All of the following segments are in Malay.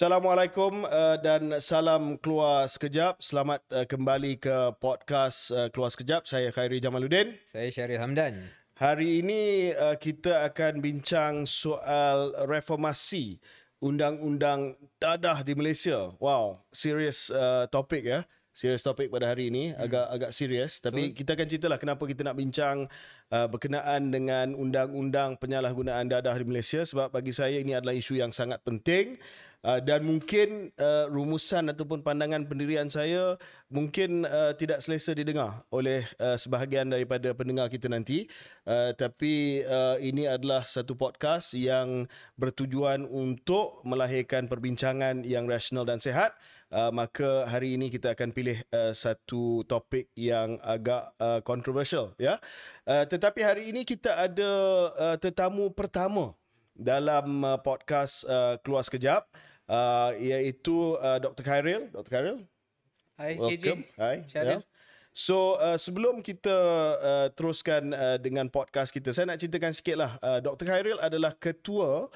Assalamualaikum uh, dan salam keluar sekejap. Selamat uh, kembali ke podcast uh, Keluar Sekejap. Saya Khairi Jamaluddin. Saya Syaril Hamdan. Hari ini uh, kita akan bincang soal reformasi undang-undang dadah di Malaysia. Wow, serius topik ya. serius topik pada hari ini, hmm. agak agak serious. Tapi Betul. kita akan ceritalah kenapa kita nak bincang berkenaan dengan undang-undang penyalahgunaan dadah di Malaysia sebab bagi saya ini adalah isu yang sangat penting. Uh, dan mungkin uh, rumusan ataupun pandangan pendirian saya mungkin uh, tidak selesa didengar oleh uh, sebahagian daripada pendengar kita nanti uh, tapi uh, ini adalah satu podcast yang bertujuan untuk melahirkan perbincangan yang rasional dan sehat uh, maka hari ini kita akan pilih uh, satu topik yang agak kontroversial uh, ya uh, tetapi hari ini kita ada uh, tetamu pertama dalam uh, podcast uh, keluar sekejap uh, uh, iaitu uh, Dr. Khairil. Dr. Khairil. Hai, Welcome. KJ. Hai, Syaril. Yeah. So uh, sebelum kita uh, teruskan uh, dengan podcast kita, saya nak ceritakan sikitlah. Uh, Dr. Khairil adalah ketua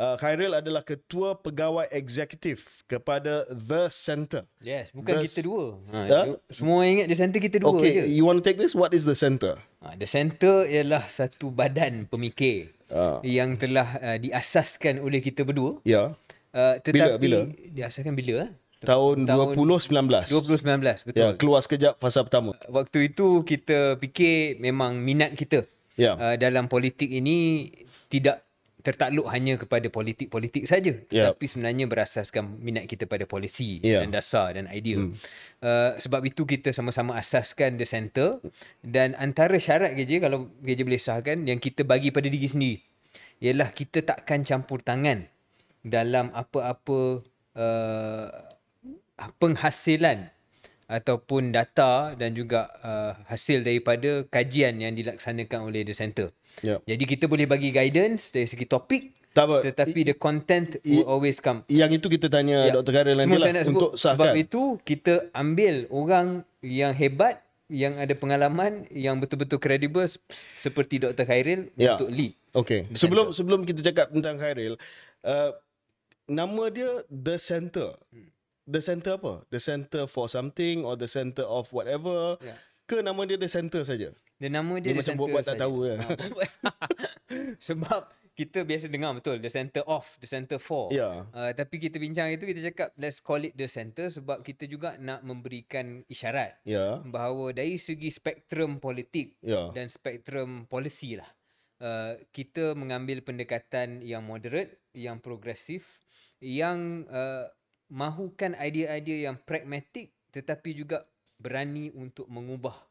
uh, Khairil adalah ketua pegawai eksekutif kepada The Center. Yes, bukan the kita dua. Ha, yeah? semua ingat The Center kita dua okay, je. Okay, you want to take this? What is The Center? Ha, the Center ialah satu badan pemikir uh. yang telah uh, diasaskan oleh kita berdua. Ya. Yeah. Eh, tetapi bila, bila? diasaskan bila eh? tahun, tahun 2019 2019 betul ya keluar sekejap fasa pertama waktu itu kita fikir memang minat kita ya. uh, dalam politik ini tidak tertakluk hanya kepada politik-politik saja ya. tetapi ya. sebenarnya berasaskan minat kita pada polisi ya. dan dasar dan idea hmm. uh, sebab itu kita sama-sama asaskan the center dan antara syarat KJ kalau KJ boleh sahkan yang kita bagi pada diri sendiri ialah kita takkan campur tangan dalam apa-apa uh, penghasilan ataupun data dan juga uh, hasil daripada kajian yang dilaksanakan oleh the centre. Yeah. Jadi kita boleh bagi guidance dari segi topik tetapi the content i, will always come. Yang itu kita tanya yeah. Dr. Gara nanti lah untuk sahkan. Sebab kan? itu kita ambil orang yang hebat yang ada pengalaman yang betul-betul credible seperti Dr. Khairil yeah. untuk lead. Okay. Sebelum sebelum kita cakap tentang Khairil uh, nama dia the center. Hmm. The center apa? The center for something or the center of whatever. Yeah. Ke nama dia the center saja. Dia nama dia, dia the macam center. Macam buat tak tahu ya. Ah, sebab kita biasa dengar betul the center of the center for yeah. Ya. uh, tapi kita bincang itu kita cakap let's call it the center sebab kita juga nak memberikan isyarat yeah. bahawa dari segi spektrum politik yeah. dan spektrum polisi lah uh, kita mengambil pendekatan yang moderate yang progresif yang uh, mahukan idea-idea yang pragmatik tetapi juga berani untuk mengubah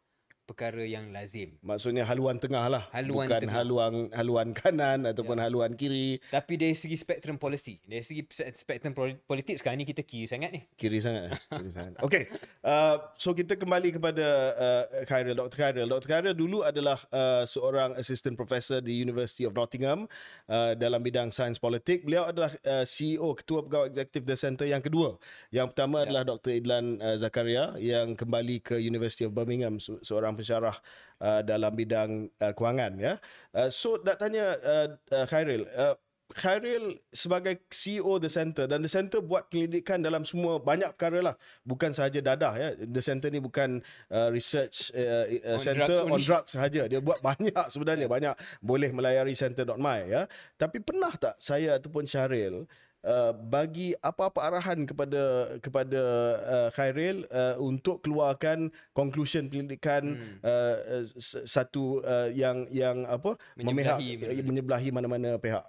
perkara yang lazim. Maksudnya haluan tengah lah. Haluan Bukan tengah. haluan, haluan kanan ya. ataupun ya. haluan kiri. Tapi dari segi spektrum polisi. Dari segi spektrum politik sekarang ni kita kiri sangat ni. Kiri sangat. Eh. kiri sangat. Okay. Uh, so kita kembali kepada uh, Khairul, Dr. Khairul. Dr. Khairul dulu adalah uh, seorang assistant professor di University of Nottingham uh, dalam bidang sains politik. Beliau adalah uh, CEO, ketua pegawai eksekutif The Center yang kedua. Yang pertama ya. adalah Dr. Idlan uh, Zakaria yang kembali ke University of Birmingham seorang pensyarah uh, dalam bidang uh, kewangan ya. Uh, so nak tanya uh, uh, Khairil uh, Khairil sebagai CEO The Center dan The Center buat penyelidikan dalam semua banyak perkara lah bukan sahaja dadah ya The Center ni bukan uh, research uh, uh, on center drugs on drugs, drugs sahaja dia buat banyak sebenarnya banyak boleh melayari center.my ya tapi pernah tak saya ataupun Syaril Uh, bagi apa-apa arahan kepada kepada uh, Khairil uh, untuk keluarkan conclusion penyelidikan hmm. uh, uh satu uh, yang yang apa menyeblahi, memihak, eh, menyeblahi mana-mana pihak.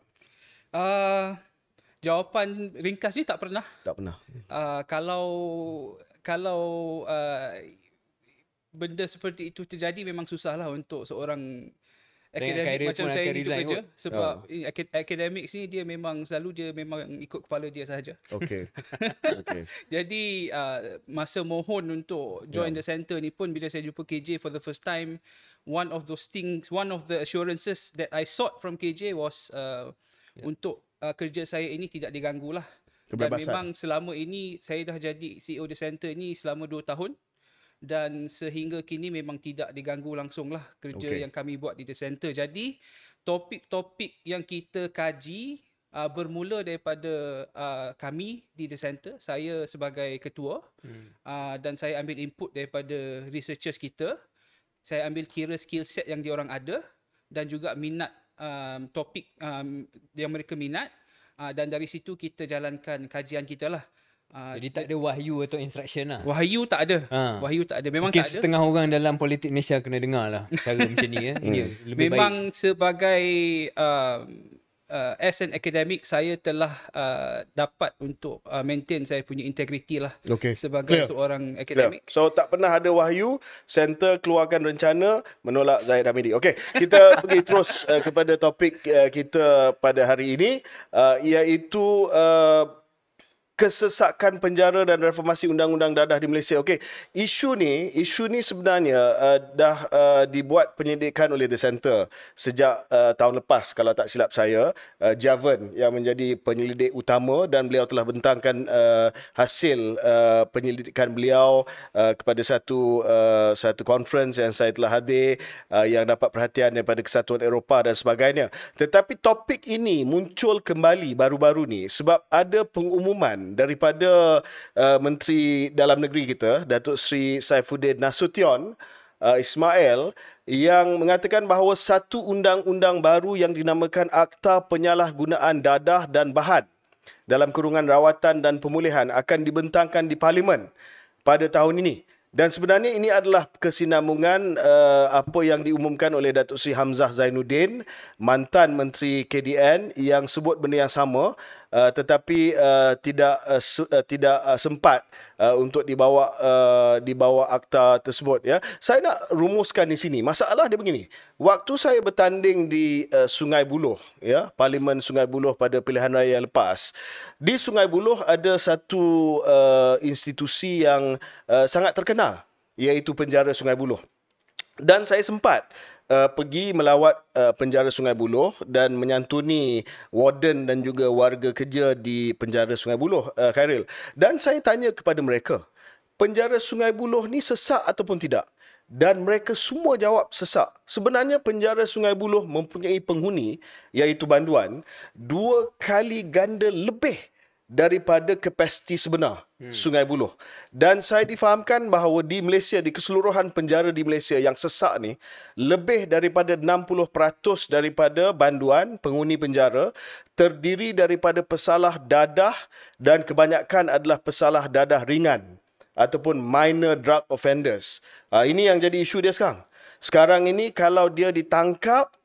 Uh, jawapan ringkas ni tak pernah. Tak pernah. Uh, kalau kalau uh, benda seperti itu terjadi memang susahlah untuk seorang Academic career macam saya ni kerja sebab oh. Ah. academic. ni dia memang selalu dia memang ikut kepala dia sahaja. Okey. Okay. Jadi uh, masa mohon untuk join yeah. the centre ni pun bila saya jumpa KJ for the first time one of those things one of the assurances that I sought from KJ was uh, yeah. untuk uh, kerja saya ini tidak diganggu lah. Dan memang selama ini saya dah jadi CEO the centre ni selama 2 tahun dan sehingga kini memang tidak diganggu langsung lah kerja okay. yang kami buat di the center. Jadi topik-topik yang kita kaji uh, bermula daripada uh, kami di the center, saya sebagai ketua hmm. uh, dan saya ambil input daripada researchers kita. Saya ambil kira skill set yang diorang ada dan juga minat um, topik um, yang mereka minat uh, dan dari situ kita jalankan kajian kita lah. Ah, Jadi tak ada wahyu atau instruction lah. Wahyu tak ada. Ha. Wahyu tak ada. Memang okay, tak setengah ada. orang dalam politik Malaysia kena dengar lah cara macam ni. Eh. Ya, hmm. Memang baik. sebagai uh, uh, as an academic, saya telah uh, dapat untuk uh, maintain saya punya integriti lah. Okay. Sebagai Clear. seorang academic. Clear. So tak pernah ada wahyu, center keluarkan rencana menolak Zahid Hamidi. Okay, kita pergi terus uh, kepada topik uh, kita pada hari ini. Uh, iaitu... Uh, kesesakan penjara dan reformasi undang-undang dadah di Malaysia. Okey, isu ni, isu ni sebenarnya uh, dah uh, dibuat penyelidikan oleh The Center sejak uh, tahun lepas kalau tak silap saya, uh, Javan yang menjadi penyelidik utama dan beliau telah bentangkan uh, hasil uh, penyelidikan beliau uh, kepada satu uh, satu conference yang saya telah hadir uh, yang dapat perhatian daripada Kesatuan Eropah dan sebagainya. Tetapi topik ini muncul kembali baru-baru ni sebab ada pengumuman daripada uh, Menteri Dalam Negeri kita Datuk Sri Saifuddin Nasution uh, Ismail yang mengatakan bahawa satu undang-undang baru yang dinamakan Akta Penyalahgunaan Dadah dan Bahan dalam kurungan rawatan dan pemulihan akan dibentangkan di parlimen pada tahun ini dan sebenarnya ini adalah kesinambungan uh, apa yang diumumkan oleh Datuk Sri Hamzah Zainuddin mantan menteri KDN yang sebut benda yang sama Eh, tetapi uh, tidak uh, su- uh, tidak uh, sempat uh, untuk dibawa uh, dibawa akta tersebut ya saya nak rumuskan di sini masalah dia begini waktu saya bertanding di uh, Sungai Buloh ya parlimen Sungai Buloh pada pilihan raya lepas di Sungai Buloh ada satu uh, institusi yang uh, sangat terkenal iaitu penjara Sungai Buloh dan saya sempat uh, pergi melawat uh, penjara Sungai Buloh dan menyantuni warden dan juga warga kerja di penjara Sungai Buloh, uh, Khairil. Dan saya tanya kepada mereka, penjara Sungai Buloh ni sesak ataupun tidak? Dan mereka semua jawab sesak. Sebenarnya penjara Sungai Buloh mempunyai penghuni, iaitu banduan, dua kali ganda lebih daripada kapasiti sebenar hmm. Sungai Buloh. Dan saya difahamkan bahawa di Malaysia, di keseluruhan penjara di Malaysia yang sesak ni, lebih daripada 60% daripada banduan penghuni penjara terdiri daripada pesalah dadah dan kebanyakan adalah pesalah dadah ringan ataupun minor drug offenders. Ah, ini yang jadi isu dia sekarang. Sekarang ini kalau dia ditangkap,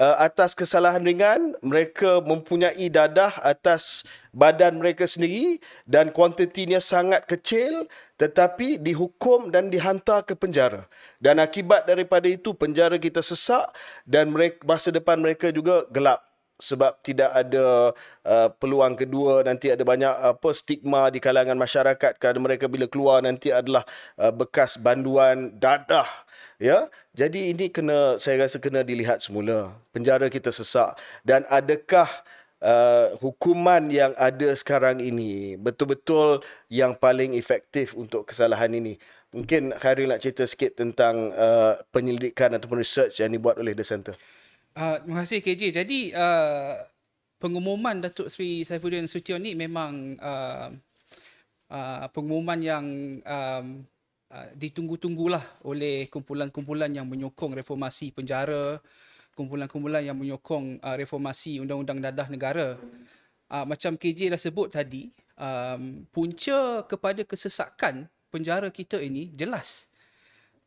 uh, atas kesalahan ringan mereka mempunyai dadah atas badan mereka sendiri dan kuantitinya sangat kecil tetapi dihukum dan dihantar ke penjara dan akibat daripada itu penjara kita sesak dan mereka, masa depan mereka juga gelap sebab tidak ada uh, peluang kedua nanti ada banyak apa stigma di kalangan masyarakat kerana mereka bila keluar nanti adalah uh, bekas banduan dadah ya jadi ini kena saya rasa kena dilihat semula penjara kita sesak dan adakah uh, hukuman yang ada sekarang ini betul-betul yang paling efektif untuk kesalahan ini mungkin Khairul nak cerita sikit tentang uh, penyelidikan ataupun research yang dibuat oleh the center Ah, terima kasih KJ. Jadi uh, pengumuman Datuk Sri Saifuddin Sution ni memang uh, uh, pengumuman yang um, uh, ditunggu-tunggulah oleh kumpulan-kumpulan yang menyokong reformasi penjara, kumpulan-kumpulan yang menyokong uh, reformasi undang-undang dadah negara. Uh, macam KJ dah sebut tadi, um, punca kepada kesesakan penjara kita ini jelas.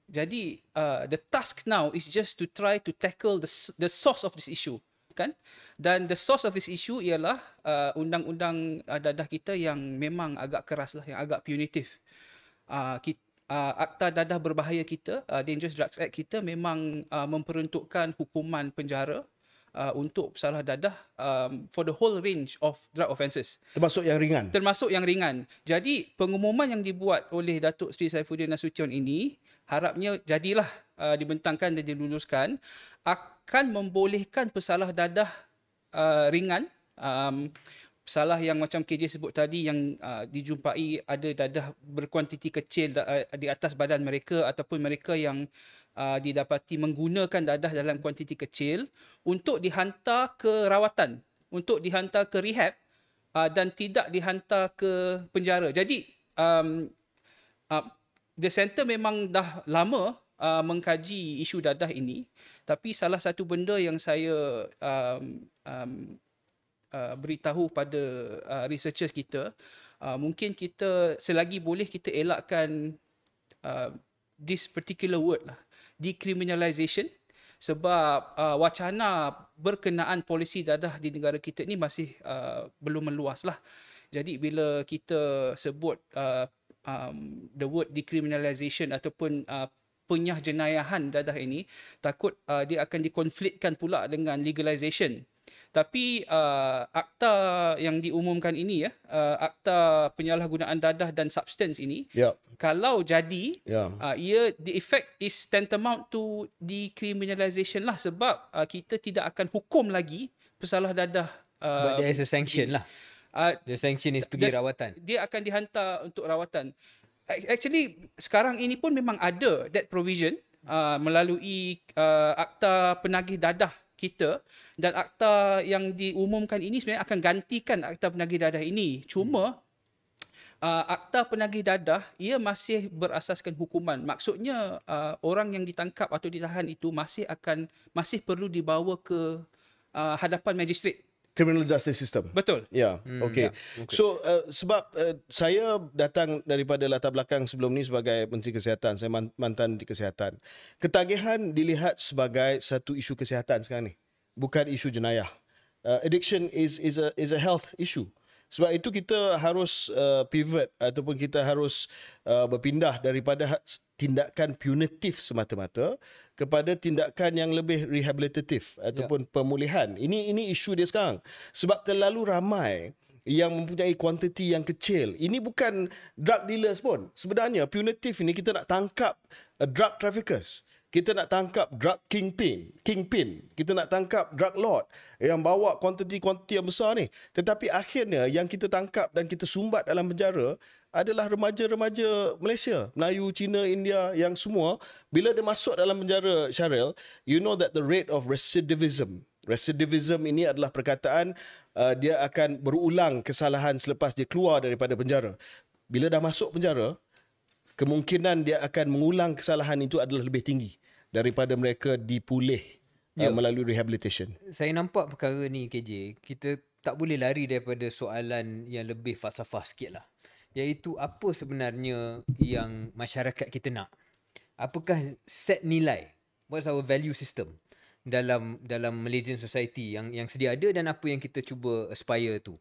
Jadi uh, the task now is just to try to tackle the the source of this issue, kan? Dan the source of this issue ialah uh, undang-undang dadah kita yang memang agak keras lah, yang agak punitif. Uh, kita, uh, Akta Dadah Berbahaya kita, uh, Dangerous Drugs Act kita memang uh, memperuntukkan hukuman penjara uh, untuk salah dadah um, for the whole range of drug offences. Termasuk yang ringan? Termasuk yang ringan. Jadi pengumuman yang dibuat oleh Datuk Sri Saifuddin Nasution ini harapnya jadilah uh, dibentangkan dan diluluskan akan membolehkan pesalah dadah uh, ringan um, pesalah yang macam KJ sebut tadi yang uh, dijumpai ada dadah berkuantiti kecil uh, di atas badan mereka ataupun mereka yang uh, didapati menggunakan dadah dalam kuantiti kecil untuk dihantar ke rawatan untuk dihantar ke rehab uh, dan tidak dihantar ke penjara jadi um, uh, the center memang dah lama uh, mengkaji isu dadah ini tapi salah satu benda yang saya um, um, uh, beritahu pada uh, researchers kita uh, mungkin kita selagi boleh kita elakkan uh, this particular word lah decriminalization sebab uh, wacana berkenaan polisi dadah di negara kita ni masih uh, belum meluas lah. Jadi bila kita sebut uh, um, the word decriminalisation ataupun uh, penyah jenayahan dadah ini takut uh, dia akan dikonflikkan pula dengan legalisation. tapi uh, akta yang diumumkan ini ya uh, akta penyalahgunaan dadah dan substance ini yep. kalau jadi yeah. uh, ia the effect is tantamount to decriminalisation lah sebab uh, kita tidak akan hukum lagi pesalah dadah uh, but there is a sanction lah Uh, the sanction is pergi rawatan. Dia akan dihantar untuk rawatan. Actually, sekarang ini pun memang ada that provision uh, melalui uh, akta penagih dadah kita dan akta yang diumumkan ini sebenarnya akan gantikan akta penagih dadah ini. Cuma hmm. uh, akta penagih dadah ia masih berasaskan hukuman. Maksudnya uh, orang yang ditangkap atau ditahan itu masih akan masih perlu dibawa ke uh, hadapan magistrate criminal justice system. Betul. Ya. Yeah. Hmm, okay. Yeah. okay. So uh, sebab uh, saya datang daripada latar belakang sebelum ni sebagai menteri kesihatan, saya mantan di kesihatan. Ketagihan dilihat sebagai satu isu kesihatan sekarang ni. Bukan isu jenayah. Uh, addiction is is a is a health issue. Sebab itu kita harus uh, pivot ataupun kita harus uh, berpindah daripada ha, tindakan punitif semata-mata kepada tindakan yang lebih rehabilitatif ataupun ya. pemulihan. Ini ini isu dia sekarang. Sebab terlalu ramai yang mempunyai kuantiti yang kecil. Ini bukan drug dealers pun. Sebenarnya punitif ini kita nak tangkap uh, drug traffickers kita nak tangkap drug kingpin, kingpin. Kita nak tangkap drug lord yang bawa kuantiti-kuantiti yang besar ni. Tetapi akhirnya yang kita tangkap dan kita sumbat dalam penjara adalah remaja-remaja Malaysia, Melayu, Cina, India yang semua bila dia masuk dalam penjara Syaril, you know that the rate of recidivism. Recidivism ini adalah perkataan uh, dia akan berulang kesalahan selepas dia keluar daripada penjara. Bila dah masuk penjara, kemungkinan dia akan mengulang kesalahan itu adalah lebih tinggi daripada mereka dipulih yeah. Uh, ya. melalui rehabilitation. Saya nampak perkara ni KJ, kita tak boleh lari daripada soalan yang lebih falsafah sikit lah. Iaitu apa sebenarnya yang masyarakat kita nak? Apakah set nilai? What's our value system? dalam dalam Malaysian society yang yang sedia ada dan apa yang kita cuba aspire tu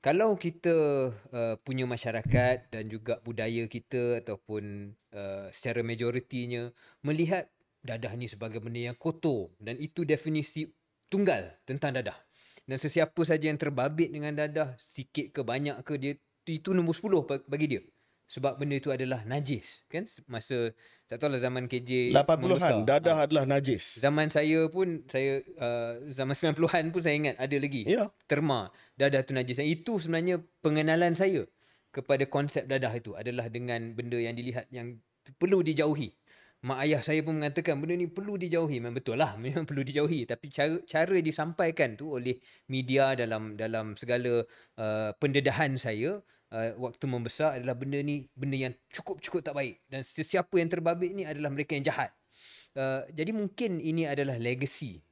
kalau kita uh, punya masyarakat dan juga budaya kita ataupun uh, secara majoritinya melihat dadah ni sebagai benda yang kotor dan itu definisi tunggal tentang dadah. Dan sesiapa saja yang terbabit dengan dadah sikit ke banyak ke dia itu nombor 10 bagi dia sebab benda itu adalah najis kan masa tak tahu lah zaman KJ 80-an membesar. dadah ha. adalah najis zaman saya pun saya uh, zaman 90-an pun saya ingat ada lagi yeah. terma dadah tu najis Dan itu sebenarnya pengenalan saya kepada konsep dadah itu adalah dengan benda yang dilihat yang perlu dijauhi mak ayah saya pun mengatakan benda ni perlu dijauhi memang betul lah memang perlu dijauhi tapi cara cara disampaikan tu oleh media dalam dalam segala uh, pendedahan saya uh, waktu membesar adalah benda ni benda yang cukup-cukup tak baik dan sesiapa yang terbabit ni adalah mereka yang jahat. Uh, jadi mungkin ini adalah legacy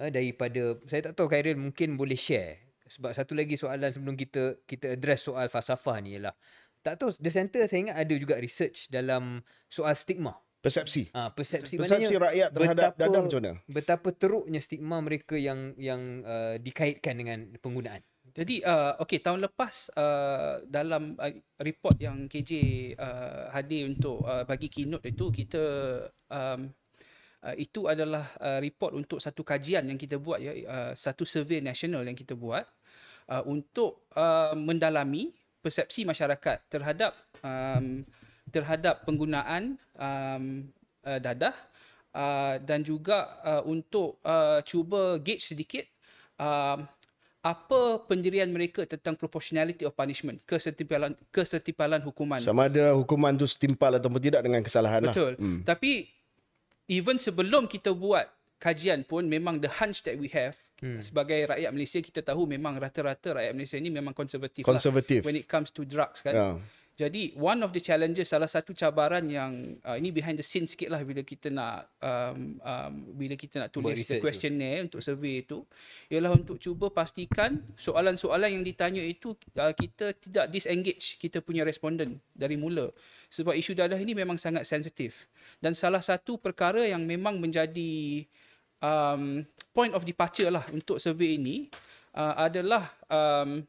uh, daripada saya tak tahu Khairil mungkin boleh share sebab satu lagi soalan sebelum kita kita address soal falsafah ni ialah tak tahu the center saya ingat ada juga research dalam soal stigma persepsi ah persepsi persepsi rakyat terhadap betapa, dadah macam mana betapa teruknya stigma mereka yang yang uh, dikaitkan dengan penggunaan jadi uh, okey tahun lepas uh, dalam uh, report yang KJ uh, hadir untuk uh, bagi keynote itu kita um, uh, itu adalah uh, report untuk satu kajian yang kita buat ya uh, satu survey nasional yang kita buat uh, untuk uh, mendalami persepsi masyarakat terhadap um, terhadap penggunaan um, uh, dadah uh, dan juga uh, untuk uh, cuba gauge sedikit uh, apa pendirian mereka tentang proportionality of punishment, kesetimpalan, kesetimpalan hukuman. Sama ada hukuman itu setimpal atau tidak dengan kesalahan. Lah. Betul. Lah. Hmm. Tapi, even sebelum kita buat kajian pun, memang the hunch that we have, hmm. sebagai rakyat Malaysia, kita tahu memang rata-rata rakyat Malaysia ini memang konservatif. Konservatif. Lah when it comes to drugs kan. Yeah. Jadi one of the challenges, salah satu cabaran yang uh, ini behind the scene sikit lah bila kita nak um, um, bila kita nak tulis the questionnaire tu. untuk survey itu ialah untuk cuba pastikan soalan-soalan yang ditanya itu uh, kita tidak disengage kita punya responden dari mula sebab isu dadah ini memang sangat sensitif dan salah satu perkara yang memang menjadi um, point of departure lah untuk survey ini uh, adalah um,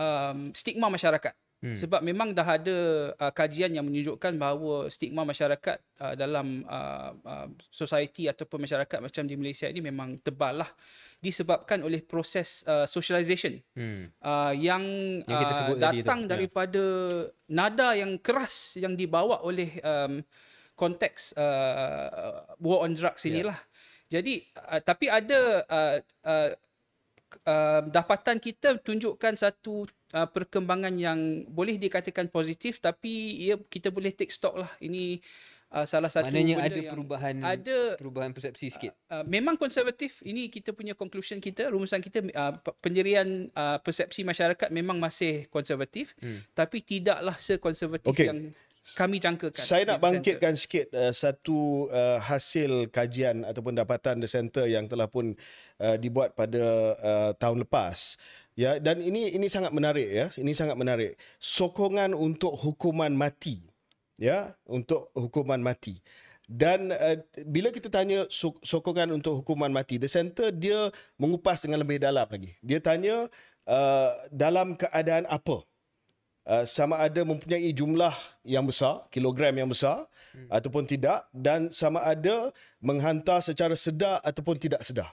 um, stigma masyarakat Hmm. sebab memang dah ada uh, kajian yang menunjukkan bahawa stigma masyarakat uh, dalam uh, uh, society ataupun masyarakat macam di Malaysia ini memang tebal lah disebabkan oleh proses uh, socialization hmm. uh, yang, yang uh, datang tadi ya. daripada ya. nada yang keras yang dibawa oleh um, konteks uh, uh war on drugs ya. inilah. Jadi uh, tapi ada uh, uh, uh, dapatan kita tunjukkan satu uh, perkembangan yang boleh dikatakan positif tapi ya kita boleh take stock lah ini uh, salah satu Maknanya benda ada yang perubahan ada perubahan persepsi sikit uh, uh, memang konservatif ini kita punya conclusion kita rumusan kita uh, pendirian uh, persepsi masyarakat memang masih konservatif hmm. tapi tidaklah sekonservatif okay. yang kami jangkakan. Saya nak bangkitkan center. sikit uh, satu uh, hasil kajian ataupun dapatan The Center yang telah pun uh, dibuat pada uh, tahun lepas. Ya dan ini ini sangat menarik ya. Ini sangat menarik. Sokongan untuk hukuman mati. Ya, untuk hukuman mati. Dan uh, bila kita tanya sokongan untuk hukuman mati, the center dia mengupas dengan lebih dalam lagi. Dia tanya uh, dalam keadaan apa? Uh, sama ada mempunyai jumlah yang besar, kilogram yang besar hmm. ataupun tidak dan sama ada menghantar secara sedar ataupun tidak sedar.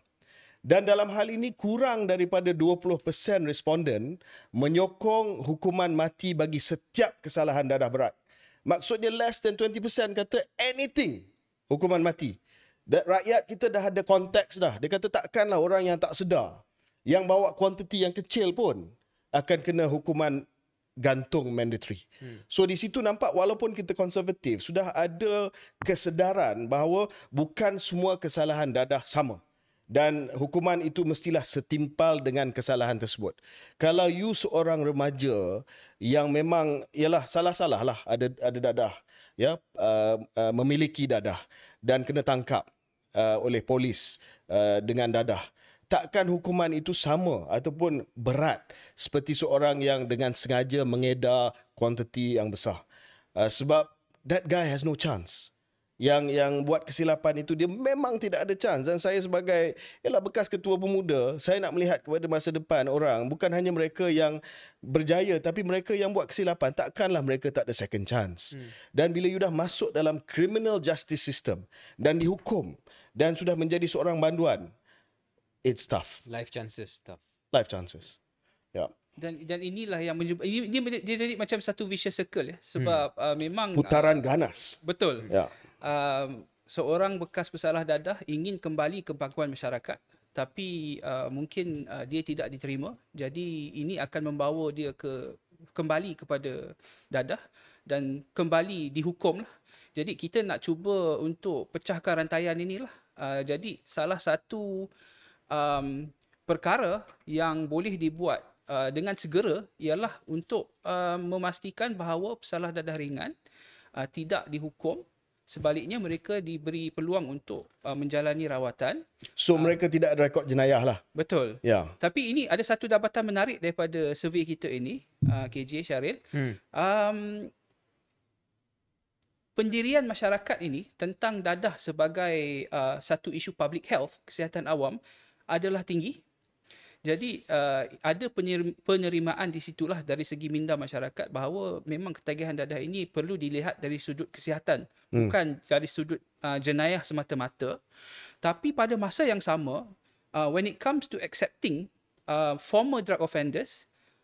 Dan dalam hal ini kurang daripada 20% responden menyokong hukuman mati bagi setiap kesalahan dadah berat. Maksudnya less than 20% kata anything hukuman mati. Dan rakyat kita dah ada konteks dah. Dia kata takkanlah orang yang tak sedar yang bawa kuantiti yang kecil pun akan kena hukuman gantung mandatory. Hmm. So di situ nampak walaupun kita konservatif sudah ada kesedaran bahawa bukan semua kesalahan dadah sama dan hukuman itu mestilah setimpal dengan kesalahan tersebut. Kalau you seorang remaja yang memang ialah salah-salah lah ada ada dadah ya uh, uh, memiliki dadah dan kena tangkap uh, oleh polis uh, dengan dadah takkan hukuman itu sama ataupun berat seperti seorang yang dengan sengaja mengedar kuantiti yang besar uh, sebab that guy has no chance yang yang buat kesilapan itu dia memang tidak ada chance dan saya sebagai ialah bekas ketua pemuda saya nak melihat kepada masa depan orang bukan hanya mereka yang berjaya tapi mereka yang buat kesilapan takkanlah mereka tak ada second chance hmm. dan bila you dah masuk dalam criminal justice system dan dihukum dan sudah menjadi seorang banduan it's tough life chances tough life chances ya yeah. Dan dan inilah yang menyebab ini, ini dia jadi macam satu vicious circle ya sebab hmm. uh, memang putaran uh, ganas betul yeah um, seorang bekas pesalah dadah ingin kembali ke pangkuan masyarakat tapi uh, mungkin uh, dia tidak diterima jadi ini akan membawa dia ke kembali kepada dadah dan kembali dihukum lah. jadi kita nak cuba untuk pecahkan rantaian inilah uh, jadi salah satu um, perkara yang boleh dibuat uh, dengan segera ialah untuk uh, memastikan bahawa pesalah dadah ringan uh, tidak dihukum sebaliknya mereka diberi peluang untuk uh, menjalani rawatan so uh, mereka tidak ada rekod jenayah lah betul ya yeah. tapi ini ada satu dapatan menarik daripada survey kita ini uh, KJ Syaril hmm. um pendirian masyarakat ini tentang dadah sebagai uh, satu isu public health kesihatan awam adalah tinggi jadi uh, ada penerimaan di situlah dari segi minda masyarakat bahawa memang ketagihan dadah ini perlu dilihat dari sudut kesihatan hmm. bukan dari sudut uh, jenayah semata-mata. Tapi pada masa yang sama uh, when it comes to accepting uh, former drug offenders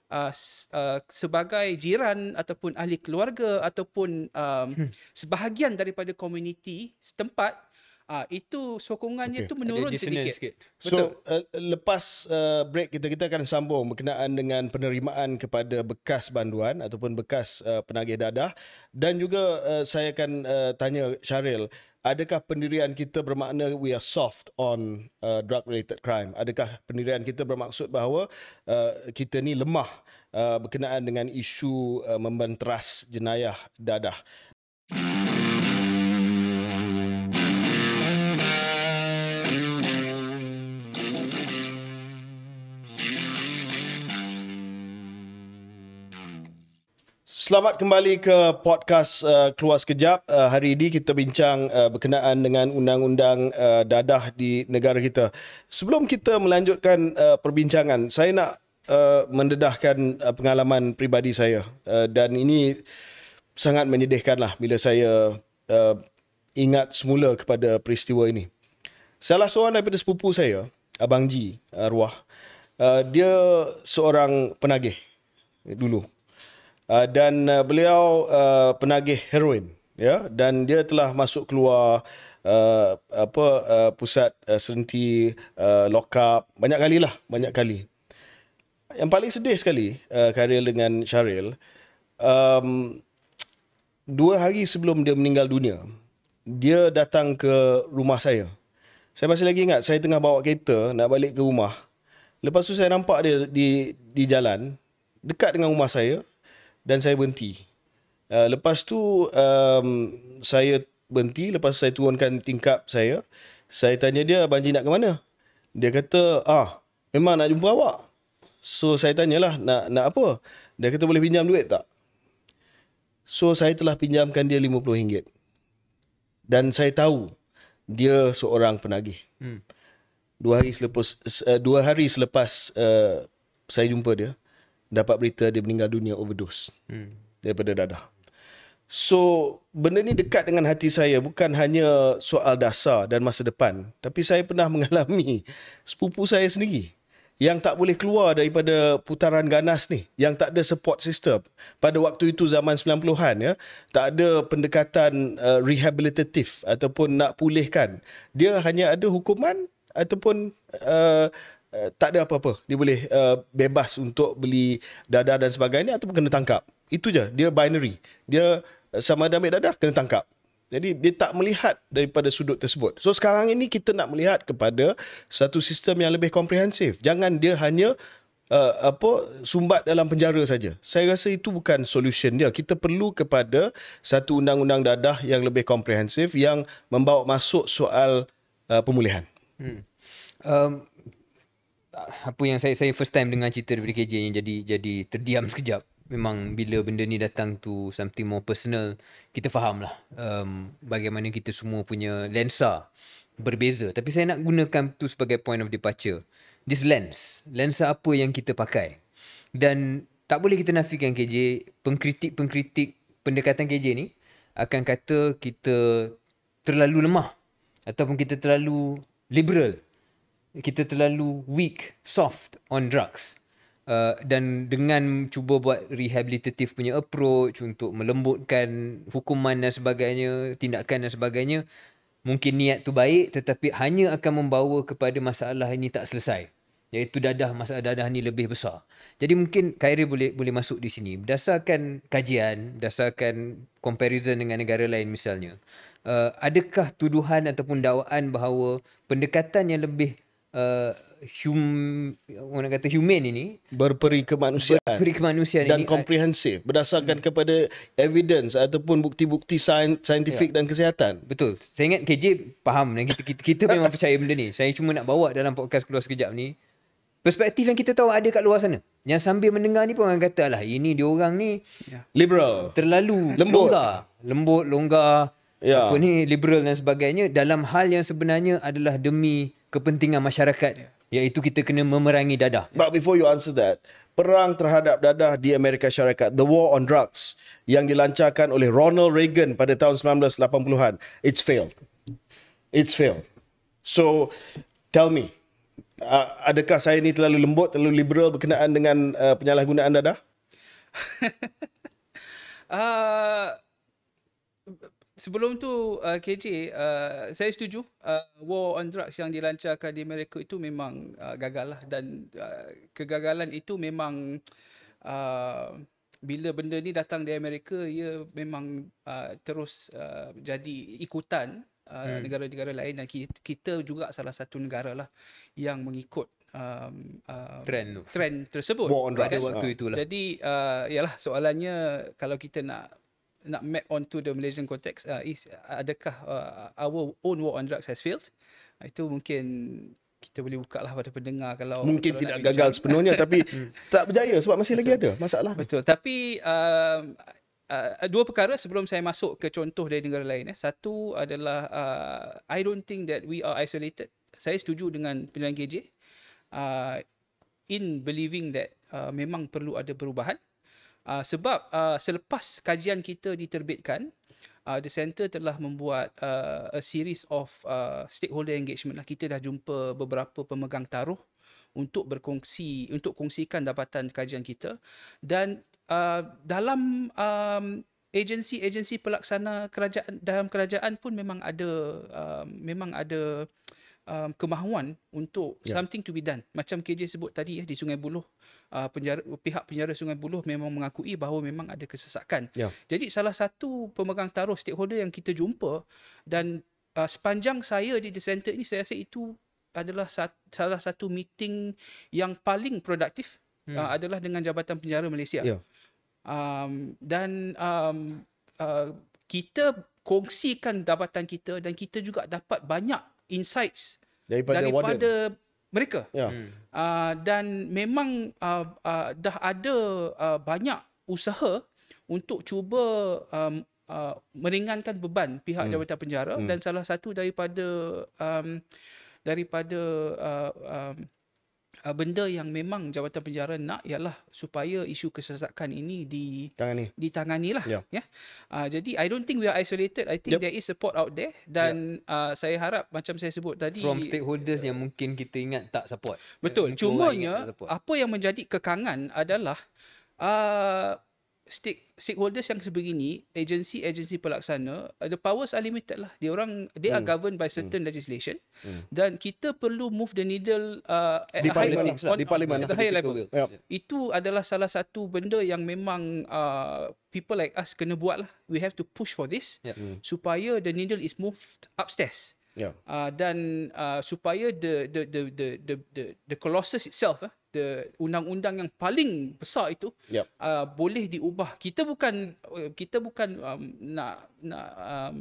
Uh, uh, sebagai jiran ataupun ahli keluarga ataupun um, sebahagian daripada komuniti setempat Ah ha, itu sokongannya okay. tu menurun sedikit. sikit. So uh, lepas uh, break kita kita akan sambung berkenaan dengan penerimaan kepada bekas banduan ataupun bekas uh, penagih dadah dan juga uh, saya akan uh, tanya Syaril adakah pendirian kita bermakna we are soft on uh, drug related crime? Adakah pendirian kita bermaksud bahawa uh, kita ni lemah uh, berkenaan dengan isu uh, membenteras jenayah dadah? Selamat kembali ke podcast uh, Keluar Sekejap. Uh, hari ini kita bincang uh, berkenaan dengan undang-undang uh, dadah di negara kita. Sebelum kita melanjutkan uh, perbincangan, saya nak uh, mendedahkan uh, pengalaman pribadi saya. Uh, dan ini sangat menyedihkanlah bila saya uh, ingat semula kepada peristiwa ini. Salah seorang daripada sepupu saya, Abang Ji, arwah, uh, uh, dia seorang penagih dulu Uh, dan uh, beliau uh, penagih heroin ya dan dia telah masuk keluar uh, apa uh, pusat uh, serenti uh, lokap banyak kali lah banyak kali yang paling sedih sekali uh, Karel dengan Syaril um, dua hari sebelum dia meninggal dunia dia datang ke rumah saya saya masih lagi ingat saya tengah bawa kereta nak balik ke rumah lepas tu saya nampak dia di di jalan dekat dengan rumah saya dan saya berhenti. Uh, lepas tu um, saya berhenti lepas saya turunkan tingkap saya, saya tanya dia banji nak ke mana? Dia kata, "Ah, memang nak jumpa awak." So saya tanyalah, "Nak nak apa?" Dia kata boleh pinjam duit tak? So saya telah pinjamkan dia RM50. Dan saya tahu dia seorang penagih. Hmm. Dua hari selepas eh, dua hari selepas uh, saya jumpa dia, dapat berita dia meninggal dunia overdose hmm. daripada dadah. So, benda ni dekat dengan hati saya. Bukan hanya soal dasar dan masa depan. Tapi saya pernah mengalami sepupu saya sendiri yang tak boleh keluar daripada putaran ganas ni. Yang tak ada support system. Pada waktu itu zaman 90-an, ya, tak ada pendekatan uh, rehabilitative ataupun nak pulihkan. Dia hanya ada hukuman ataupun... Uh, Eh, tak ada apa-apa. Dia boleh uh, bebas untuk beli dadah dan sebagainya ataupun kena tangkap. Itu je. Dia binary. Dia eh, sama ada ambil dadah, kena tangkap. Jadi dia tak melihat daripada sudut tersebut. So sekarang ini kita nak melihat kepada satu sistem yang lebih komprehensif. Jangan dia hanya uh, apa sumbat dalam penjara saja. Saya rasa itu bukan solution dia. Kita perlu kepada satu undang-undang dadah yang lebih komprehensif yang membawa masuk soal uh, pemulihan. Hmm. Um, apa yang saya saya first time dengar cerita daripada KJ yang jadi jadi terdiam sekejap. Memang bila benda ni datang tu something more personal, kita faham lah um, bagaimana kita semua punya lensa berbeza. Tapi saya nak gunakan tu sebagai point of departure. This lens, lensa apa yang kita pakai. Dan tak boleh kita nafikan KJ, pengkritik-pengkritik pendekatan KJ ni akan kata kita terlalu lemah ataupun kita terlalu liberal kita terlalu weak, soft on drugs. Uh, dan dengan cuba buat rehabilitatif punya approach untuk melembutkan hukuman dan sebagainya, tindakan dan sebagainya, mungkin niat tu baik tetapi hanya akan membawa kepada masalah ini tak selesai. Iaitu dadah, masalah dadah ni lebih besar. Jadi mungkin Khairi boleh boleh masuk di sini. Berdasarkan kajian, berdasarkan comparison dengan negara lain misalnya, uh, adakah tuduhan ataupun dakwaan bahawa pendekatan yang lebih uh, hum orang kata human ini berperi kemanusiaan berperi kemanusiaan dan ini, uh, komprehensif berdasarkan hmm. kepada evidence ataupun bukti-bukti saintifik ya. dan kesihatan betul saya ingat KJ faham dan kita, kita, kita memang percaya benda ni saya cuma nak bawa dalam podcast keluar sekejap ni perspektif yang kita tahu ada kat luar sana yang sambil mendengar ni pun orang kata lah ini dia orang ni ya. liberal terlalu lembut. longgar lembut longgar ya. apa ni liberal dan sebagainya dalam hal yang sebenarnya adalah demi kepentingan masyarakat yeah. iaitu kita kena memerangi dadah. But before you answer that, perang terhadap dadah di Amerika Syarikat, the war on drugs yang dilancarkan oleh Ronald Reagan pada tahun 1980-an, it's failed. It's failed. So, tell me, uh, adakah saya ini terlalu lembut, terlalu liberal berkenaan dengan uh, penyalahgunaan dadah? uh sebelum tu uh, KJ uh, saya setuju uh, war on drugs yang dilancarkan di Amerika itu memang uh, gagal lah dan uh, kegagalan itu memang uh, bila benda ni datang di Amerika ia memang uh, terus uh, jadi ikutan uh, hmm. negara-negara lain dan kita, juga salah satu negara lah yang mengikut um, um, trend trend tersebut war on drugs kan? waktu itulah jadi uh, yalah soalannya kalau kita nak nak map onto the Malaysian context uh, is adakah uh, our own war on drugs has failed uh, itu mungkin kita boleh buka lah pada pendengar kalau mungkin kalau tidak gagal bincang. sepenuhnya tapi hmm. tak berjaya sebab masih betul. lagi ada masalah betul tapi um, uh, dua perkara sebelum saya masuk ke contoh dari negara lain eh. satu adalah uh, I don't think that we are isolated saya setuju dengan pendengar KJ uh, in believing that uh, memang perlu ada perubahan Uh, sebab uh, selepas kajian kita diterbitkan, uh, the center telah membuat uh, a series of uh, stakeholder engagement. Lah. Kita dah jumpa beberapa pemegang taruh untuk berkongsi untuk kongsikan dapatan kajian kita dan uh, dalam um, agensi-agensi pelaksana kerajaan dalam kerajaan pun memang ada uh, memang ada um, kemahuan untuk yeah. something to be done. Macam KJ sebut tadi ya di Sungai Buloh, uh, penjara, pihak penjara Sungai Buloh memang mengakui bahawa memang ada kesesakan. Yeah. Jadi salah satu pemegang taruh stakeholder yang kita jumpa dan uh, sepanjang saya di the center ini saya rasa itu adalah sat, salah satu meeting yang paling produktif hmm. uh, adalah dengan Jabatan Penjara Malaysia. Yeah. Um, dan um, uh, kita kongsikan jabatan kita dan kita juga dapat banyak insights daripada, daripada mereka. Ya. Hmm. Uh, dan memang uh, uh, dah ada uh, banyak usaha untuk cuba um, uh, meringankan beban pihak hmm. jabatan penjara hmm. dan salah satu daripada um, daripada uh, um, uh, benda yang memang jabatan penjara nak ialah supaya isu kesesakan ini di ditangani ditanganilah ya yeah. Ya. yeah. uh, jadi i don't think we are isolated i think yep. there is support out there dan yeah. Ya. uh, saya harap macam saya sebut tadi from stakeholders uh, yang mungkin kita ingat tak support betul cuma apa yang menjadi kekangan adalah uh, stake stakeholders yang sebegini agensi-agensi pelaksana the powers are limited lah dia orang they mm. are hmm. governed by certain mm. legislation mm. dan kita perlu move the needle uh, at di lah, lah. a high level di parlimen at yep. itu adalah salah satu benda yang memang uh, people like us kena buat lah we have to push for this yep. mm. supaya the needle is moved upstairs yeah. uh, dan uh, supaya the the the the the the, the colossus itself uh, the undang-undang yang paling besar itu yep. uh, boleh diubah. Kita bukan uh, kita bukan um, nak nak um,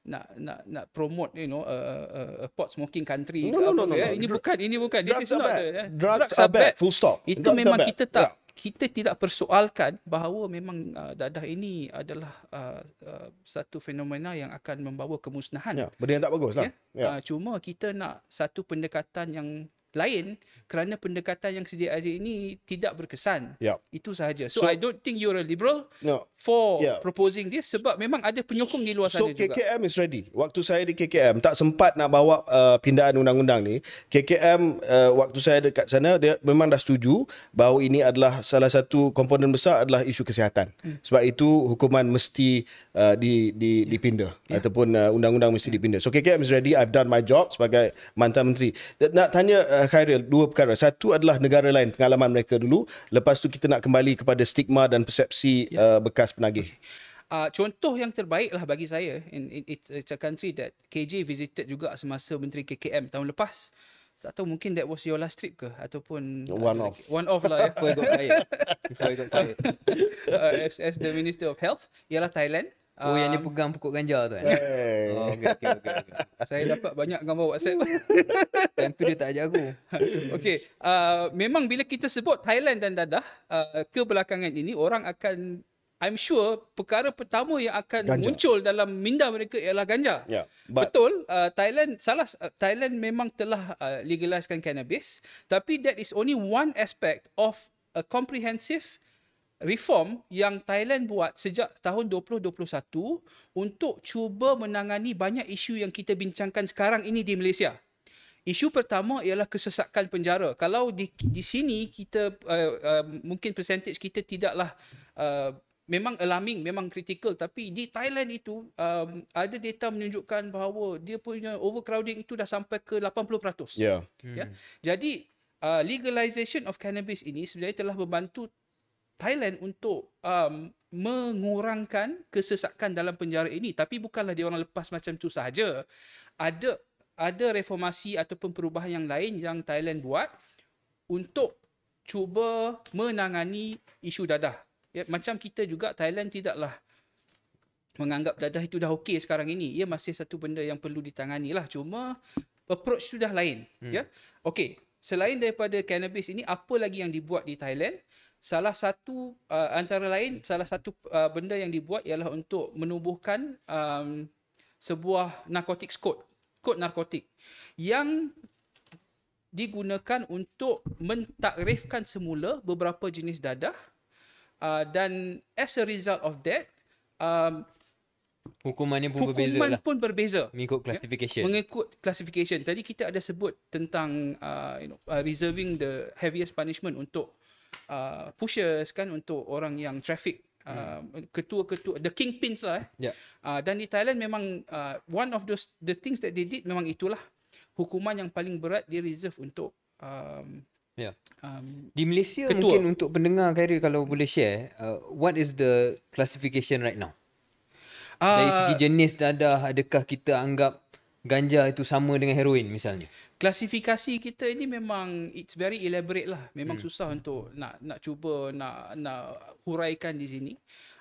nak nak nak promote you know uh, a pot smoking country. No, no, no, no, no, ya. no. Ini bukan ini bukan. Drugs This is not bad. Ya. drugs, drugs are, bad. bad. Full stop. Itu drugs memang kita tak yeah. kita tidak persoalkan bahawa memang uh, dadah ini adalah uh, uh, satu fenomena yang akan membawa kemusnahan. Ya, yeah. benda yang tak baguslah. Ya. Yeah. Yeah. Uh, cuma kita nak satu pendekatan yang lain kerana pendekatan yang sedia ada ini tidak berkesan. Yeah. Itu sahaja. So, so I don't think you're a liberal no. for yeah. proposing this sebab memang ada penyokong di luar so, sana KKM juga. So KKM is ready. Waktu saya di KKM tak sempat nak bawa uh, pindaan undang-undang ni. KKM uh, waktu saya dekat sana dia memang dah setuju bahawa ini adalah salah satu komponen besar adalah isu kesihatan. Hmm. Sebab itu hukuman mesti uh, di di yeah. dipindah yeah. ataupun uh, undang-undang mesti yeah. dipindah. So KKM is ready. I've done my job sebagai mantan menteri. Nak tanya uh, Eh, Khairil, dua perkara. Satu adalah negara lain, pengalaman mereka dulu. Lepas tu kita nak kembali kepada stigma dan persepsi ya. uh, bekas penagih. Uh, contoh yang terbaiklah bagi saya, in, in, it's a country that KJ visited juga semasa Menteri KKM tahun lepas. Tak tahu mungkin that was your last trip ke ataupun ah, one off one off lah if eh, I got tired if I as the minister of health ialah Thailand Oh um, yang dia um, pegang pokok ganja tu kan? Eh? Hey. Oh, okay, okay, okay, Saya dapat banyak gambar WhatsApp. Dan tu dia tak ajar aku. okay. Uh, memang bila kita sebut Thailand dan Dadah, uh, kebelakangan ini orang akan, I'm sure, perkara pertama yang akan ganja. muncul dalam minda mereka ialah ganja. Yeah, Betul. Uh, Thailand salah. Uh, Thailand memang telah uh, legalizekan cannabis. Tapi that is only one aspect of a comprehensive reform yang Thailand buat sejak tahun 2021 untuk cuba menangani banyak isu yang kita bincangkan sekarang ini di Malaysia. Isu pertama ialah kesesakan penjara. Kalau di di sini kita uh, uh, mungkin percentage kita tidaklah uh, memang alarming, memang kritikal tapi di Thailand itu um, ada data menunjukkan bahawa dia punya overcrowding itu dah sampai ke 80%. Ya. Yeah. Hmm. Ya. Jadi uh, legalization of cannabis ini sebenarnya telah membantu Thailand untuk um, mengurangkan kesesakan dalam penjara ini tapi bukanlah dia orang lepas macam tu sahaja ada ada reformasi ataupun perubahan yang lain yang Thailand buat untuk cuba menangani isu dadah ya, macam kita juga Thailand tidaklah menganggap dadah itu dah okey sekarang ini ia masih satu benda yang perlu ditangani lah cuma approach sudah lain hmm. ya okey selain daripada cannabis ini apa lagi yang dibuat di Thailand salah satu uh, antara lain salah satu uh, benda yang dibuat ialah untuk menubuhkan um, sebuah narkotik kod kod narkotik yang digunakan untuk mentakrifkan semula beberapa jenis dadah uh, dan as a result of that um, hukumannya pun hukuman berbeza lah. pun berbeza mengikut classification mengikut classification tadi kita ada sebut tentang uh, you know uh, reserving the heaviest punishment untuk uh, pushers kan untuk orang yang traffic uh, hmm. uh, ketua-ketua the kingpins lah eh. yeah. uh, dan di Thailand memang uh, one of those the things that they did memang itulah hukuman yang paling berat di reserve untuk um, yeah. um, di Malaysia ketua. mungkin untuk pendengar kira-kira kalau boleh share uh, what is the classification right now dari segi uh, jenis dadah, adakah kita anggap ganja itu sama dengan heroin misalnya? klasifikasi kita ini memang it's very elaborate lah. Memang hmm. susah untuk nak nak cuba nak nak huraikan di sini.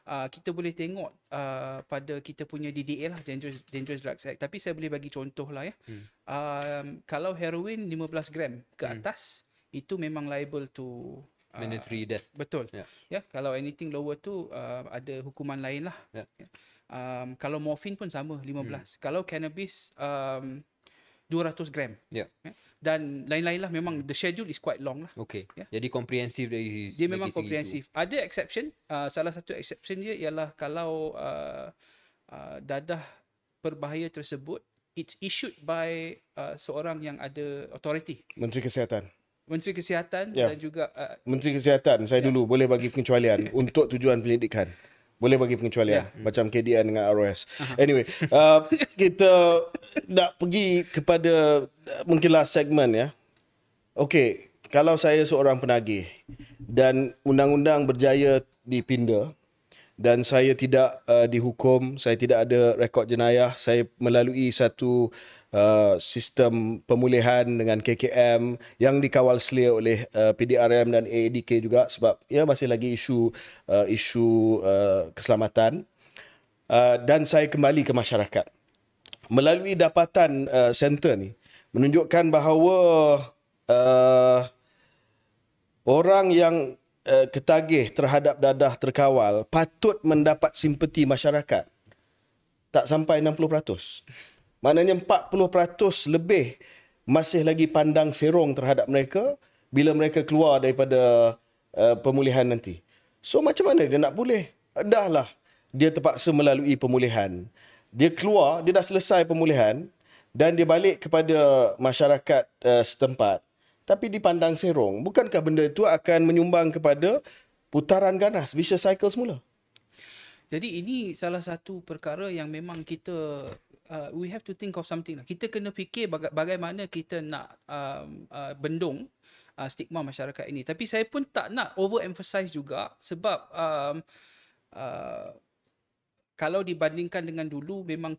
Uh, kita boleh tengok uh, pada kita punya DDA lah dangerous dangerous drugs act tapi saya boleh bagi contoh lah ya hmm. uh, kalau heroin 15 gram ke hmm. atas itu memang liable to uh, mandatory death betul ya yeah. yeah, kalau anything lower tu uh, ada hukuman lain lah yeah. Ya. Ya. Yeah. Um, kalau morfin pun sama 15 hmm. kalau cannabis um, 200 gram. Yeah. yeah. Dan lain-lain lah memang the schedule is quite long lah. Okay. Yeah. Jadi komprehensif dari segi Dia memang komprehensif. Ada exception. Uh, salah satu exception dia ialah kalau uh, uh, dadah berbahaya tersebut it's issued by uh, seorang yang ada authority. Menteri Kesihatan. Menteri Kesihatan yeah. dan juga... Uh, Menteri Kesihatan saya yeah. dulu boleh bagi pengecualian untuk tujuan penyelidikan boleh bagi pengecualian yeah. Hmm. macam KDN dengan ROS. Uh-huh. Anyway, uh, kita nak pergi kepada uh, mungkin last segment ya. Okey, kalau saya seorang penagih dan undang-undang berjaya dipindah dan saya tidak uh, dihukum, saya tidak ada rekod jenayah, saya melalui satu uh, sistem pemulihan dengan KKM yang dikawal selia oleh uh, PDRM dan AADK juga sebab ia masih lagi isu uh, isu uh, keselamatan uh, dan saya kembali ke masyarakat. Melalui dapatan senter uh, ni menunjukkan bahawa uh, orang yang Eh, ketagih terhadap dadah terkawal patut mendapat simpati masyarakat tak sampai 60%. Maknanya 40% lebih masih lagi pandang serong terhadap mereka bila mereka keluar daripada uh, pemulihan nanti. So macam mana dia nak pulih? Dahlah dia terpaksa melalui pemulihan. Dia keluar, dia dah selesai pemulihan dan dia balik kepada masyarakat uh, setempat tapi dipandang serong. Bukankah benda itu akan menyumbang kepada putaran ganas, vicious cycle semula? Jadi ini salah satu perkara yang memang kita uh, we have to think of something lah. Kita kena fikir baga- bagaimana kita nak um, uh, bendung uh, stigma masyarakat ini. Tapi saya pun tak nak overemphasize juga sebab um, uh, kalau dibandingkan dengan dulu memang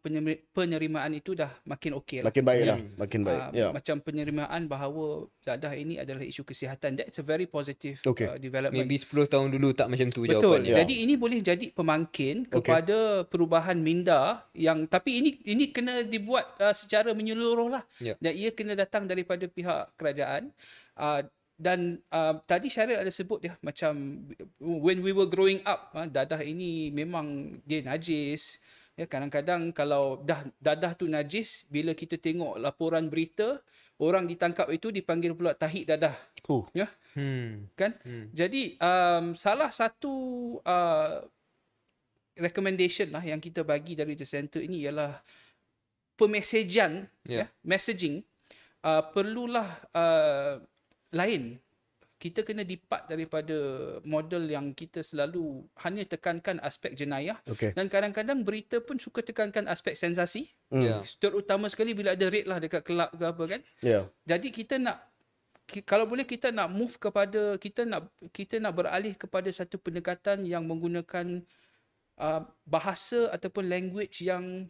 penerimaan itu dah makin okey lah. Makin baik lah. Yeah. Hmm. Makin baik. Uh, ah, yeah. Macam penerimaan bahawa dadah ini adalah isu kesihatan. That's a very positive okay. uh, development. Maybe 10 tahun dulu tak macam tu jawapan. Betul. Yeah. Jadi ini boleh jadi pemangkin kepada okay. perubahan minda yang tapi ini ini kena dibuat uh, secara menyeluruh lah. Yeah. Dan ia kena datang daripada pihak kerajaan. Uh, dan uh, tadi Syaril ada sebut dia macam when we were growing up uh, dadah ini memang dia najis ya kadang-kadang kalau dah dadah tu najis bila kita tengok laporan berita orang ditangkap itu dipanggil pula tahi dadah oh. ya hmm. kan hmm. jadi um, salah satu uh, recommendation lah yang kita bagi dari the center ini ialah pemesejan yeah. ya messaging uh, perlulah uh, lain. Kita kena dipat daripada model yang kita selalu hanya tekankan aspek jenayah okay. dan kadang-kadang berita pun suka tekankan aspek sensasi. Mm. Yeah. Terutama sekali bila ada rate lah dekat kelab ke apa kan. Yeah. Jadi kita nak kalau boleh kita nak move kepada kita nak kita nak beralih kepada satu pendekatan yang menggunakan uh, bahasa ataupun language yang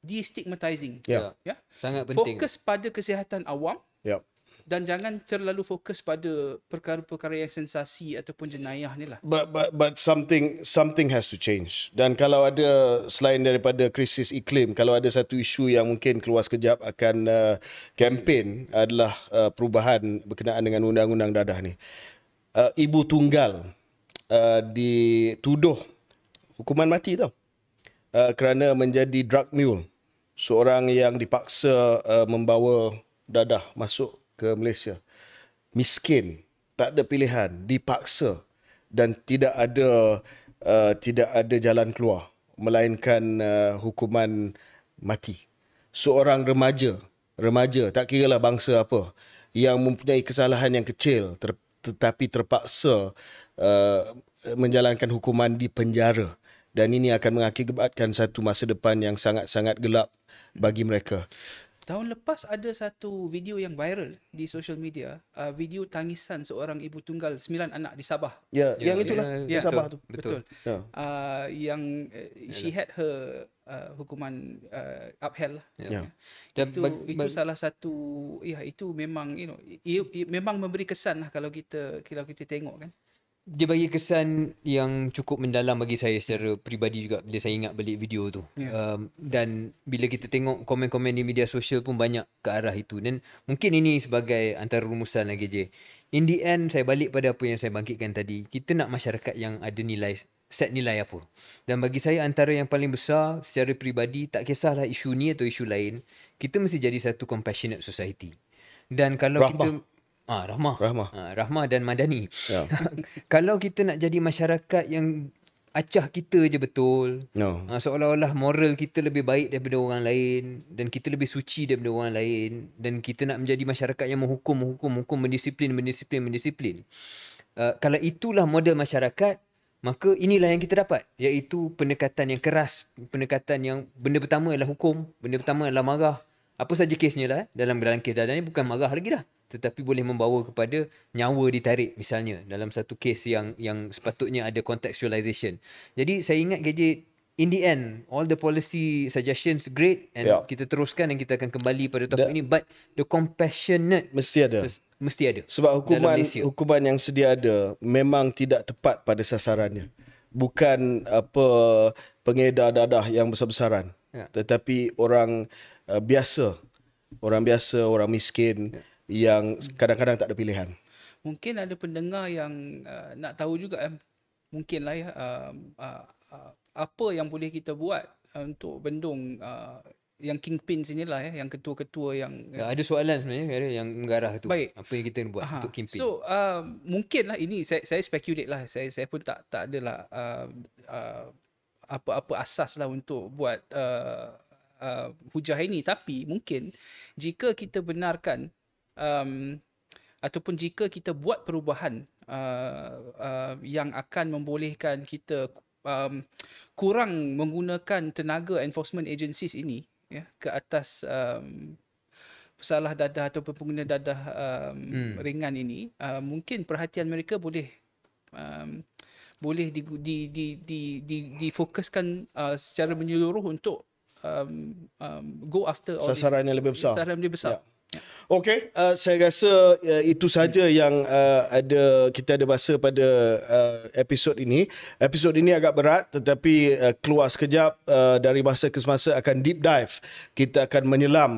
de-stigmatizing. Ya. Yeah. Yeah. Sangat penting. Fokus pada kesihatan awam. Yeah dan jangan terlalu fokus pada perkara-perkara yang sensasi ataupun jenayah ni lah. But, but, but something something has to change. Dan kalau ada selain daripada krisis iklim, kalau ada satu isu yang mungkin keluar sekejap akan uh, hmm. adalah uh, perubahan berkenaan dengan undang-undang dadah ni. Uh, ibu tunggal uh, dituduh hukuman mati tau. Uh, kerana menjadi drug mule. Seorang yang dipaksa uh, membawa dadah masuk ke Malaysia. Miskin, tak ada pilihan, dipaksa dan tidak ada uh, tidak ada jalan keluar melainkan uh, hukuman mati. Seorang remaja, remaja tak kira lah bangsa apa yang mempunyai kesalahan yang kecil ter, tetapi terpaksa uh, menjalankan hukuman di penjara dan ini akan mengakibatkan satu masa depan yang sangat-sangat gelap bagi mereka. Tahun lepas ada satu video yang viral di social media, uh, video tangisan seorang ibu tunggal sembilan anak di Sabah. Ya, yeah. yeah. yang itulah yeah. di yeah. Sabah betul. tu. Betul. betul. Yeah. Uh, yang uh, she had her uh, hukuman uh, upheld lah. Yeah. Yeah. Itu, bagi, itu bagi, salah satu ya itu memang you know, ia, ia, ia memang memberi kesan lah kalau kita kalau kita tengok kan dia bagi kesan yang cukup mendalam bagi saya secara peribadi juga bila saya ingat balik video tu. Yeah. Um, dan bila kita tengok komen-komen di media sosial pun banyak ke arah itu. Dan mungkin ini sebagai antara rumusan lagi je. In the end, saya balik pada apa yang saya bangkitkan tadi. Kita nak masyarakat yang ada nilai, set nilai apa. Dan bagi saya antara yang paling besar secara peribadi, tak kisahlah isu ni atau isu lain, kita mesti jadi satu compassionate society. Dan kalau Rahmah. kita... Ah, Rahmah. Rahmah. Ah, Rahmah dan Madani. Ya. Kalau kita nak jadi masyarakat yang acah kita je betul. No. Ah, seolah-olah moral kita lebih baik daripada orang lain dan kita lebih suci daripada orang lain dan kita nak menjadi masyarakat yang menghukum, menghukum, menghukum, mendisiplin, mendisiplin, mendisiplin. Uh, kalau itulah model masyarakat, maka inilah yang kita dapat. Iaitu pendekatan yang keras, pendekatan yang benda pertama ialah hukum, benda pertama ialah marah. Apa saja kesnya lah. Eh, dalam, dalam kes dadah ni bukan marah lagi dah tetapi boleh membawa kepada nyawa ditarik misalnya dalam satu kes yang yang sepatutnya ada contextualization. Jadi saya ingat KJ in the end all the policy suggestions great and yeah. kita teruskan dan kita akan kembali pada topik ini but the compassionate mesti ada mesti ada sebab hukuman hukuman yang sedia ada memang tidak tepat pada sasarannya bukan apa pengedar dadah yang besar-besaran yeah. tetapi orang uh, biasa orang biasa orang miskin yeah yang kadang-kadang tak ada pilihan. Mungkin ada pendengar yang uh, nak tahu juga eh, mungkinlah ya uh, uh, uh, apa yang boleh kita buat uh, untuk bendung uh, yang kingpin sinilah ya eh, yang ketua-ketua yang uh, ada soalan sebenarnya yang mengarah tu baik. apa yang kita nak buat Aha. untuk kingpin. So uh, mungkinlah ini saya saya speculate lah saya saya pun tak tak lah uh, uh, apa-apa asas lah untuk buat uh, uh, hujah ini tapi mungkin jika kita benarkan um, ataupun jika kita buat perubahan uh, uh, yang akan membolehkan kita um, kurang menggunakan tenaga enforcement agencies ini ya, ke atas um, pesalah dadah atau pengguna dadah um, hmm. ringan ini uh, mungkin perhatian mereka boleh um, boleh di di di di di difokuskan uh, secara menyeluruh untuk um, um, go after sasaran yang lebih besar sasaran yang lebih besar yeah. Okey, uh, saya rasa uh, itu saja yang uh, ada kita ada masa pada uh, episod ini. Episod ini agak berat tetapi uh, keluar sekejap uh, dari masa ke semasa akan deep dive. Kita akan menyelam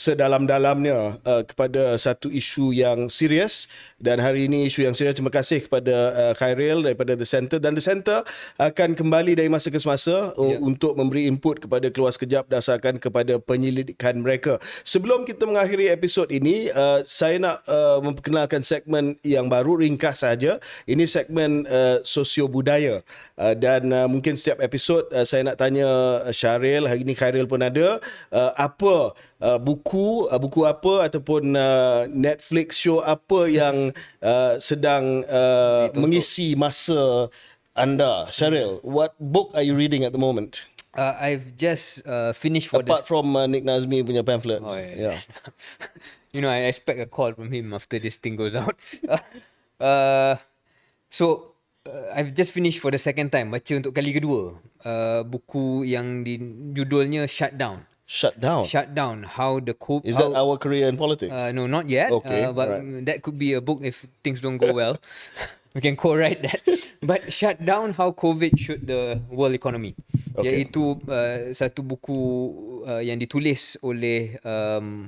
sedalam-dalamnya uh, kepada satu isu yang serius dan hari ini isu yang serius terima kasih kepada uh, Khairil daripada The Center dan The Center akan kembali dari masa ke semasa yeah. Uh, ya. untuk memberi input kepada keluar sekejap dasarkan kepada penyelidikan mereka sebelum kita mengakhiri episod ini uh, saya nak uh, memperkenalkan segmen yang baru ringkas saja ini segmen uh, sosio budaya uh, dan uh, mungkin setiap episod uh, saya nak tanya uh, Syaril hari ini Khairil pun ada uh, apa uh, buku uh, buku apa ataupun uh, Netflix show apa yang uh, sedang uh, mengisi masa anda Cheryl hmm. what book are you reading at the moment uh, I've just uh, finished for apart this. from uh, Nick Nazmi punya pamphlet oh, yeah, yeah. yeah. you know I expect a call from him after this thing goes out uh, so uh, I've just finished for the second time baca untuk kali kedua uh, buku yang di, judulnya Shutdown shut down. Shut down. How the cope? Is how, that our career in politics? Uh, no, not yet. Okay, uh, but right. that could be a book if things don't go well. we can co-write that. but shut down. How COVID shoot the world economy? Okay. itu uh, satu buku uh, yang ditulis oleh um,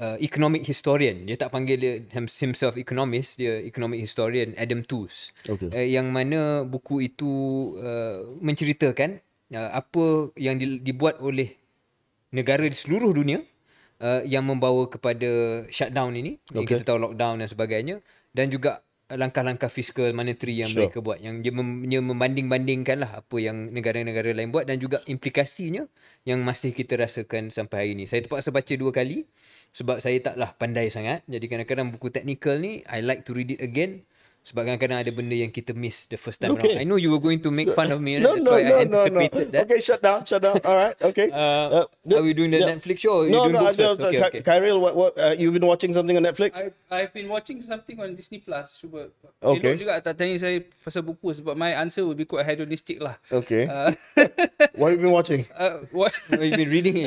uh, economic historian. Dia tak panggil dia himself economist. Dia economic historian Adam Tooze. Okay. Uh, yang mana buku itu uh, menceritakan uh, apa yang di, dibuat oleh negara di seluruh dunia uh, yang membawa kepada shutdown ini okay. kita tahu lockdown dan sebagainya dan juga langkah-langkah fiskal monetary yang sure. mereka buat yang dia, mem- dia membanding-bandingkan lah apa yang negara-negara lain buat dan juga implikasinya yang masih kita rasakan sampai hari ini saya terpaksa baca dua kali sebab saya taklah pandai sangat jadi kadang-kadang buku teknikal ni I like to read it again sebab kadang-kadang ada benda yang kita miss the first time okay. around. I know you were going to make so, fun of me. No, no, no, I no, no. That. Okay, shut down, shut down. All right, okay. Uh, uh, are we doing the yeah. Netflix show? no, no, no, Okay, okay. Kairil, what, what, uh, you've been watching something on Netflix? I, I've been watching something on Disney Plus. Cuba, okay. You know juga tak tanya saya pasal buku sebab my answer will be quite hedonistic lah. Okay. Uh, what have you been watching? Uh, what? what have you been reading?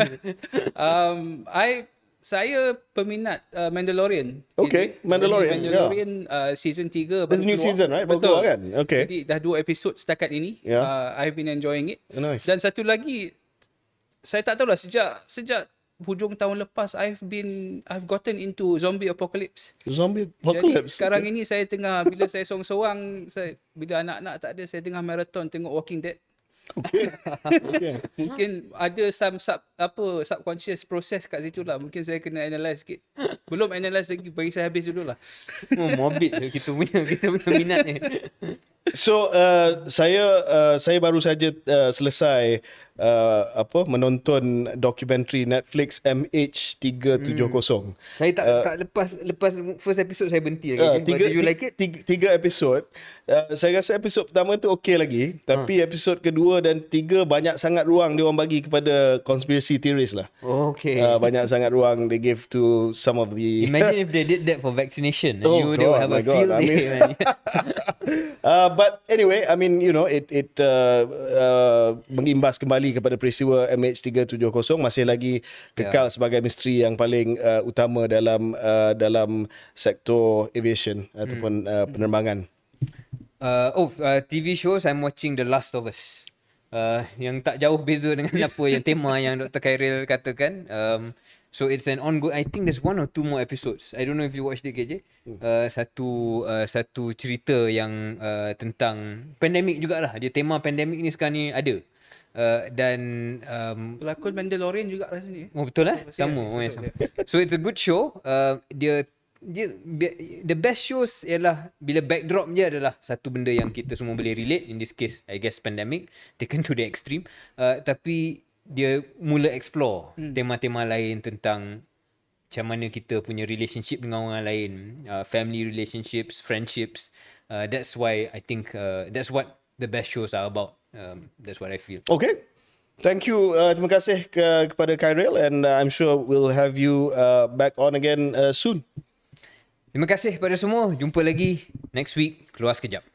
um, I saya peminat uh, Mandalorian. Okay, Mandalorian. Mandalorian yeah. uh, season 3 baru keluar. new season, right? Betul. Keluar, kan? Okay. Jadi dah dua episod setakat ini. Yeah. Uh, I've been enjoying it. Nice. Dan satu lagi, saya tak tahulah sejak sejak hujung tahun lepas, I've been, I've gotten into zombie apocalypse. Zombie apocalypse? Jadi sekarang ini saya tengah, bila saya sorang-sorang, bila anak-anak tak ada, saya tengah marathon tengok Walking Dead. Okay. Mungkin ada some sub apa subconscious process kat situ lah. Mungkin saya kena analyse sikit. Belum analyse lagi bagi saya habis dulu lah. Oh, morbid kita punya kita punya minat ni. So uh, saya uh, saya baru saja uh, selesai uh, apa menonton dokumentari Netflix MH370. Hmm. Saya tak uh, tak lepas lepas first episode saya berhenti lagi. Uh, tiga, you like it? Tiga, tiga episod. Uh, saya rasa episod pertama tu okey lagi tapi huh. Hmm. episod kedua dan tiga banyak sangat ruang dia orang bagi kepada conspiracy theorists lah. Oh, okay. Uh, banyak sangat ruang they give to some of the Imagine if they did that for vaccination. Oh, you would have a field day. but anyway, I mean, you know, it it uh, uh, mengimbas kembali kepada peristiwa MH370 masih lagi kekal yeah. sebagai misteri yang paling uh, utama dalam uh, dalam sektor aviation mm. ataupun hmm. uh, penerbangan. Uh, oh, uh, TV shows I'm watching The Last of Us. Uh, yang tak jauh beza dengan apa yang tema yang Dr. Khairil katakan. Um, So it's an ongoing I think there's one or two more episodes. I don't know if you watched it KJ. Hmm. Uh, satu uh, satu cerita yang uh, tentang pandemik jugalah. Dia tema pandemik ni sekarang ni ada. Uh, dan um, pelakon Mandalorian juga rasa ni. Eh? Oh betul lah. Eh? Sama. Oh, betul, Yeah. So it's a good show. Uh, dia dia the best shows ialah bila backdrop dia adalah satu benda yang kita semua boleh relate in this case I guess pandemic taken to the extreme uh, tapi dia mula explore hmm. tema-tema lain tentang macam mana kita punya relationship dengan orang lain uh, family relationships friendships uh, that's why i think uh, that's what the best shows are about um, that's what i feel okay thank you uh, terima kasih ke- kepada Kyrel and uh, i'm sure we'll have you uh, back on again uh, soon terima kasih kepada semua jumpa lagi next week keluar sekejap